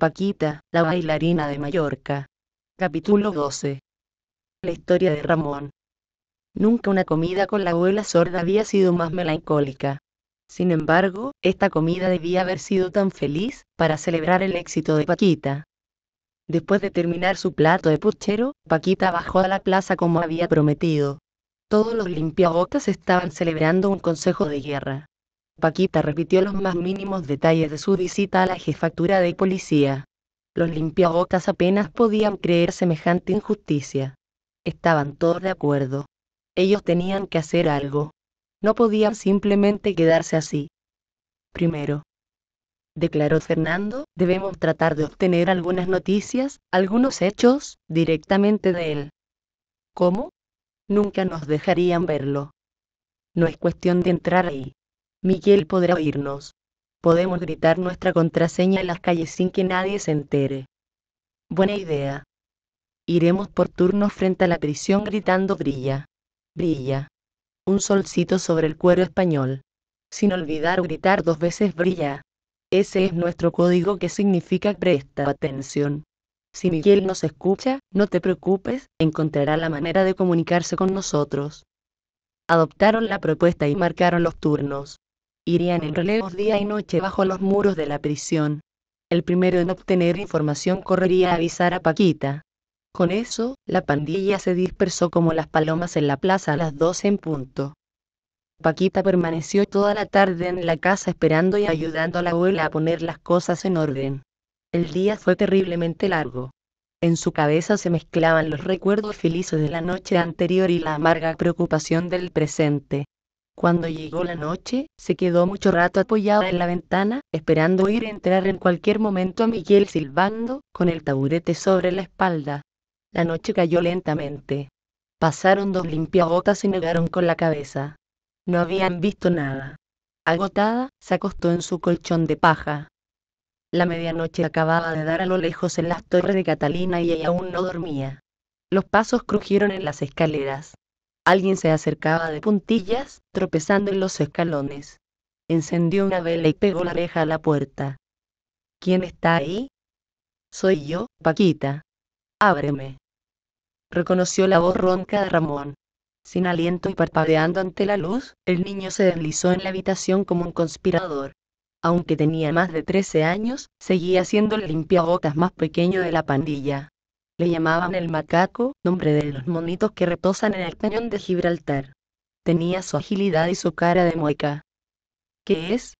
Paquita, la bailarina de Mallorca. Capítulo 12. La historia de Ramón. Nunca una comida con la abuela sorda había sido más melancólica. Sin embargo, esta comida debía haber sido tan feliz para celebrar el éxito de Paquita. Después de terminar su plato de puchero, Paquita bajó a la plaza como había prometido. Todos los limpiabotas estaban celebrando un consejo de guerra. Paquita repitió los más mínimos detalles de su visita a la jefatura de policía. Los limpiabotas apenas podían creer semejante injusticia. Estaban todos de acuerdo. Ellos tenían que hacer algo. No podían simplemente quedarse así. Primero, declaró Fernando, debemos tratar de obtener algunas noticias, algunos hechos, directamente de él. ¿Cómo? Nunca nos dejarían verlo. No es cuestión de entrar ahí. Miguel podrá oírnos. Podemos gritar nuestra contraseña en las calles sin que nadie se entere. Buena idea. Iremos por turnos frente a la prisión gritando brilla. Brilla. Un solcito sobre el cuero español. Sin olvidar gritar dos veces brilla. Ese es nuestro código que significa presta atención. Si Miguel nos escucha, no te preocupes, encontrará la manera de comunicarse con nosotros. Adoptaron la propuesta y marcaron los turnos irían en relevos día y noche bajo los muros de la prisión. El primero en obtener información correría a avisar a Paquita. Con eso, la pandilla se dispersó como las palomas en la plaza a las 12 en punto. Paquita permaneció toda la tarde en la casa esperando y ayudando a la abuela a poner las cosas en orden. El día fue terriblemente largo. En su cabeza se mezclaban los recuerdos felices de la noche anterior y la amarga preocupación del presente. Cuando llegó la noche, se quedó mucho rato apoyada en la ventana, esperando oír entrar en cualquier momento a Miguel silbando, con el taburete sobre la espalda. La noche cayó lentamente. Pasaron dos limpiagotas y negaron con la cabeza. No habían visto nada. Agotada, se acostó en su colchón de paja. La medianoche acababa de dar a lo lejos en las torres de Catalina y ella aún no dormía. Los pasos crujieron en las escaleras. Alguien se acercaba de puntillas, tropezando en los escalones. Encendió una vela y pegó la oreja a la puerta. ¿Quién está ahí? Soy yo, Paquita. Ábreme. Reconoció la voz ronca de Ramón. Sin aliento y parpadeando ante la luz, el niño se deslizó en la habitación como un conspirador. Aunque tenía más de 13 años, seguía siendo el limpiabotas más pequeño de la pandilla. Le llamaban el macaco, nombre de los monitos que reposan en el cañón de Gibraltar. Tenía su agilidad y su cara de mueca. ¿Qué es?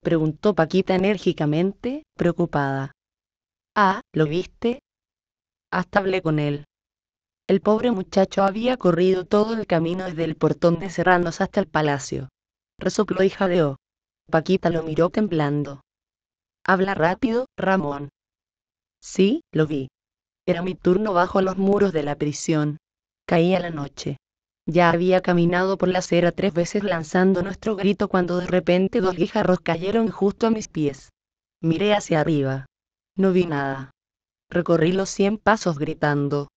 preguntó Paquita enérgicamente, preocupada. Ah, ¿lo viste? Hasta hablé con él. El pobre muchacho había corrido todo el camino desde el portón de Serranos hasta el palacio. Resopló y jadeó. Paquita lo miró temblando. Habla rápido, Ramón. Sí, lo vi. Era mi turno bajo los muros de la prisión. Caía la noche. Ya había caminado por la acera tres veces lanzando nuestro grito cuando de repente dos guijarros cayeron justo a mis pies. Miré hacia arriba. No vi nada. Recorrí los cien pasos gritando.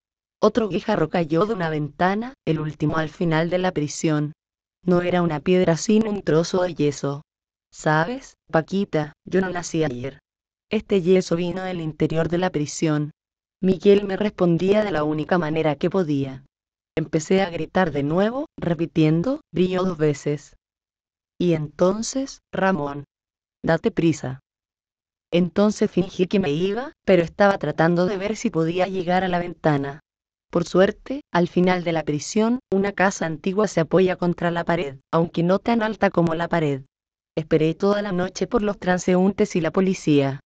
Otro guijarro cayó de una ventana, el último al final de la prisión. No era una piedra sino un trozo de yeso. ¿Sabes, Paquita? Yo no nací ayer. Este yeso vino del interior de la prisión. Miguel me respondía de la única manera que podía. Empecé a gritar de nuevo, repitiendo, brillo dos veces. Y entonces, Ramón. Date prisa. Entonces fingí que me iba, pero estaba tratando de ver si podía llegar a la ventana. Por suerte, al final de la prisión, una casa antigua se apoya contra la pared, aunque no tan alta como la pared. Esperé toda la noche por los transeúntes y la policía.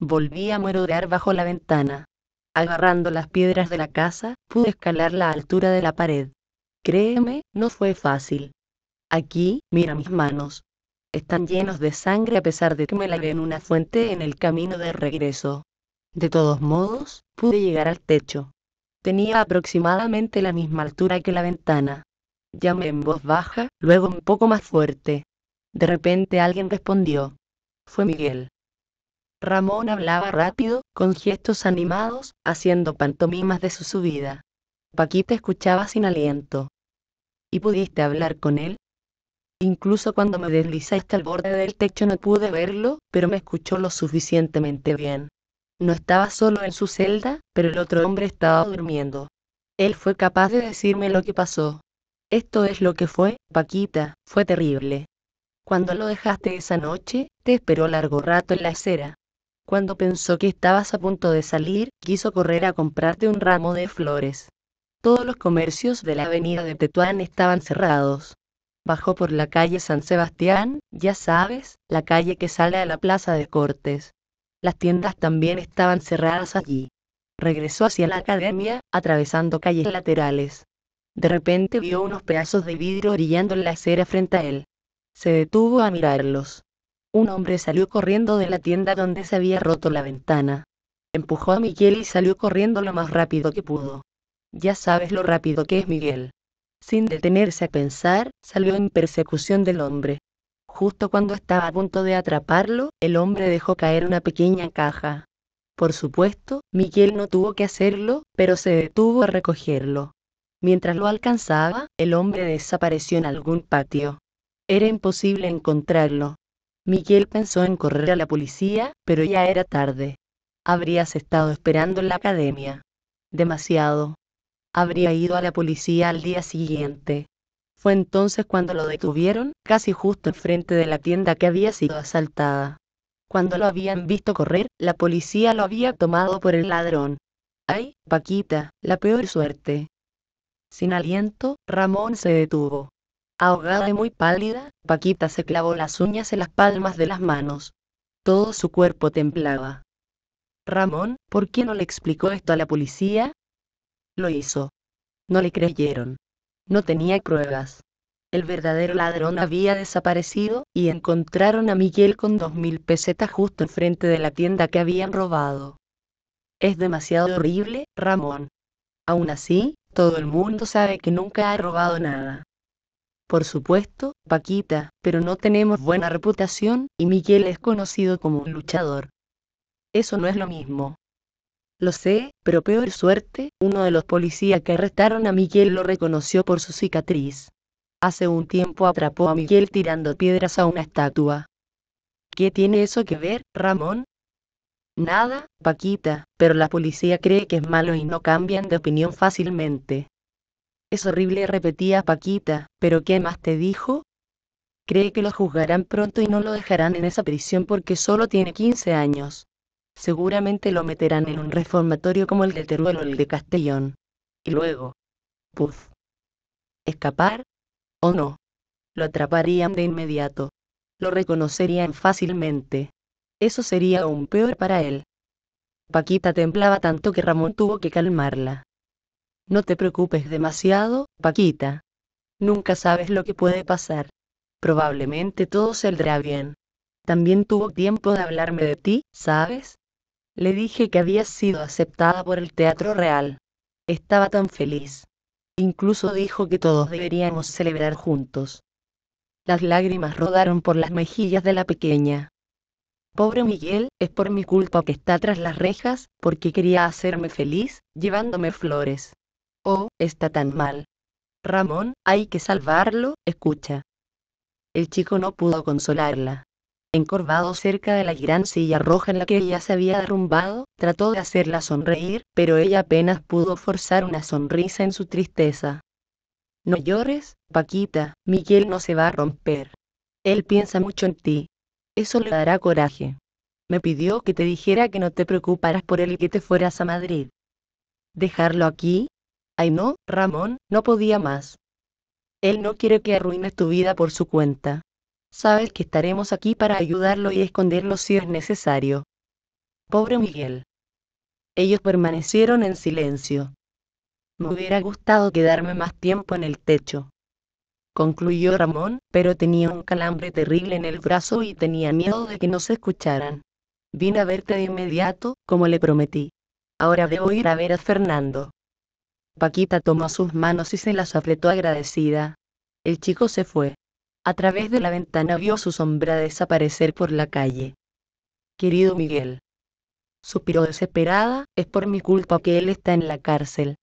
Volví a morodear bajo la ventana. Agarrando las piedras de la casa, pude escalar la altura de la pared. Créeme, no fue fácil. Aquí, mira mis manos. Están llenos de sangre a pesar de que me lavé en una fuente en el camino de regreso. De todos modos, pude llegar al techo. Tenía aproximadamente la misma altura que la ventana. Llamé en voz baja, luego un poco más fuerte. De repente alguien respondió. Fue Miguel. Ramón hablaba rápido, con gestos animados, haciendo pantomimas de su subida. Paquita escuchaba sin aliento. ¿Y pudiste hablar con él? Incluso cuando me deslizaste al borde del techo no pude verlo, pero me escuchó lo suficientemente bien. No estaba solo en su celda, pero el otro hombre estaba durmiendo. Él fue capaz de decirme lo que pasó. Esto es lo que fue, Paquita, fue terrible. Cuando lo dejaste esa noche, te esperó largo rato en la acera, cuando pensó que estabas a punto de salir, quiso correr a comprarte un ramo de flores. Todos los comercios de la avenida de Tetuán estaban cerrados. Bajó por la calle San Sebastián, ya sabes, la calle que sale a la plaza de Cortes. Las tiendas también estaban cerradas allí. Regresó hacia la academia, atravesando calles laterales. De repente vio unos pedazos de vidrio brillando en la acera frente a él. Se detuvo a mirarlos. Un hombre salió corriendo de la tienda donde se había roto la ventana. Empujó a Miguel y salió corriendo lo más rápido que pudo. Ya sabes lo rápido que es Miguel. Sin detenerse a pensar, salió en persecución del hombre. Justo cuando estaba a punto de atraparlo, el hombre dejó caer una pequeña caja. Por supuesto, Miguel no tuvo que hacerlo, pero se detuvo a recogerlo. Mientras lo alcanzaba, el hombre desapareció en algún patio. Era imposible encontrarlo. Miguel pensó en correr a la policía, pero ya era tarde. Habrías estado esperando en la academia. Demasiado. Habría ido a la policía al día siguiente. Fue entonces cuando lo detuvieron, casi justo enfrente de la tienda que había sido asaltada. Cuando lo habían visto correr, la policía lo había tomado por el ladrón. ¡Ay, Paquita, la peor suerte! Sin aliento, Ramón se detuvo. Ahogada y muy pálida, Paquita se clavó las uñas en las palmas de las manos. Todo su cuerpo temblaba. Ramón, ¿por qué no le explicó esto a la policía? Lo hizo. No le creyeron. No tenía pruebas. El verdadero ladrón había desaparecido, y encontraron a Miguel con dos mil pesetas justo enfrente de la tienda que habían robado. Es demasiado horrible, Ramón. Aún así, todo el mundo sabe que nunca ha robado nada. Por supuesto, Paquita, pero no tenemos buena reputación, y Miguel es conocido como un luchador. Eso no es lo mismo. Lo sé, pero peor suerte, uno de los policías que arrestaron a Miguel lo reconoció por su cicatriz. Hace un tiempo atrapó a Miguel tirando piedras a una estatua. ¿Qué tiene eso que ver, Ramón? Nada, Paquita, pero la policía cree que es malo y no cambian de opinión fácilmente. Es horrible, repetía Paquita, pero ¿qué más te dijo? Cree que lo juzgarán pronto y no lo dejarán en esa prisión porque solo tiene 15 años. Seguramente lo meterán en un reformatorio como el de Teruel o el de Castellón. Y luego. Puf. ¿Escapar? ¿O no? Lo atraparían de inmediato. Lo reconocerían fácilmente. Eso sería aún peor para él. Paquita temblaba tanto que Ramón tuvo que calmarla. No te preocupes demasiado, Paquita. Nunca sabes lo que puede pasar. Probablemente todo saldrá bien. También tuvo tiempo de hablarme de ti, ¿sabes? Le dije que habías sido aceptada por el Teatro Real. Estaba tan feliz. Incluso dijo que todos deberíamos celebrar juntos. Las lágrimas rodaron por las mejillas de la pequeña. Pobre Miguel, es por mi culpa que está tras las rejas, porque quería hacerme feliz, llevándome flores. Oh, está tan mal. Ramón, hay que salvarlo, escucha. El chico no pudo consolarla. Encorvado cerca de la gran silla roja en la que ella se había derrumbado, trató de hacerla sonreír, pero ella apenas pudo forzar una sonrisa en su tristeza. No llores, Paquita, Miguel no se va a romper. Él piensa mucho en ti. Eso le dará coraje. Me pidió que te dijera que no te preocuparas por él y que te fueras a Madrid. ¿Dejarlo aquí? Ay no, Ramón, no podía más. Él no quiere que arruines tu vida por su cuenta. Sabes que estaremos aquí para ayudarlo y esconderlo si es necesario. Pobre Miguel. Ellos permanecieron en silencio. Me hubiera gustado quedarme más tiempo en el techo. Concluyó Ramón, pero tenía un calambre terrible en el brazo y tenía miedo de que no se escucharan. Vine a verte de inmediato, como le prometí. Ahora debo ir a ver a Fernando. Paquita tomó sus manos y se las apretó agradecida. El chico se fue. A través de la ventana vio su sombra desaparecer por la calle. Querido Miguel. Suspiró desesperada, es por mi culpa que él está en la cárcel.